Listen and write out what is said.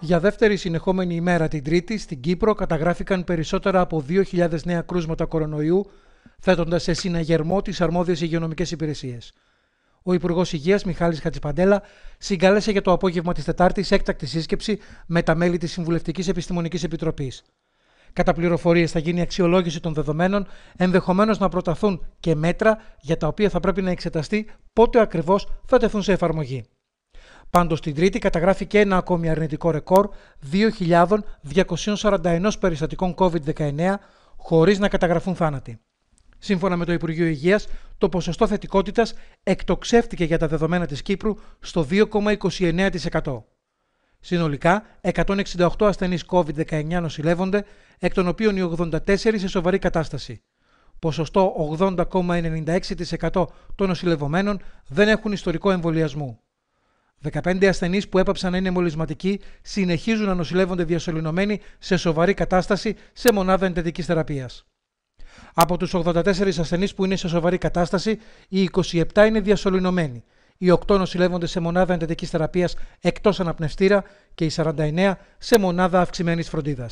Για δεύτερη συνεχόμενη ημέρα την Τρίτη, στην Κύπρο καταγράφηκαν περισσότερα από 2.000 νέα κρούσματα κορονοϊού, θέτοντας σε συναγερμό τις αρμόδιες υγειονομικές υπηρεσίες. Ο Υπουργός Υγείας Μιχάλης Χατζηπαντέλα συγκάλεσε για το απόγευμα της Τετάρτης έκτακτη σύσκεψη με τα μέλη της Συμβουλευτικής Επιστημονικής Επιτροπής. Κατά πληροφορίες θα γίνει αξιολόγηση των δεδομένων, ενδεχομένως να προταθούν και μέτρα για τα οποία θα πρέπει να εξεταστεί πότε ακριβώς θα τεθούν σε εφαρμογή. Πάντως την Τρίτη καταγράφηκε ένα ακόμη αρνητικό ρεκόρ 2.241 περιστατικών COVID-19 χωρίς να καταγραφούν θάνατοι. Σύμφωνα με το Υπουργείο Υγείας, το ποσοστό θετικότητας εκτοξεύτηκε για τα δεδομένα της Κύπρου στο 2,29%. Συνολικά, 168 ασθενείς COVID-19 νοσηλεύονται, εκ των οποίων οι 84 σε σοβαρή κατάσταση. Ποσοστό 80,96% των νοσηλευμένων δεν έχουν ιστορικό εμβολιασμού. 15 ασθενείς που έπαψαν να είναι μολυσματικοί συνεχίζουν να νοσηλεύονται διασωληνωμένοι σε σοβαρή κατάσταση σε μονάδα εντατικής θεραπείας. Από τους 84 ασθενείς που είναι σε σοβαρή κατάσταση, οι 27 είναι διασωληνωμένοι, οι 8 νοσηλεύονται σε μονάδα εντατικής θεραπείας εκτός αναπνευστήρα και οι 49 σε μονάδα αυξημένης φροντίδας.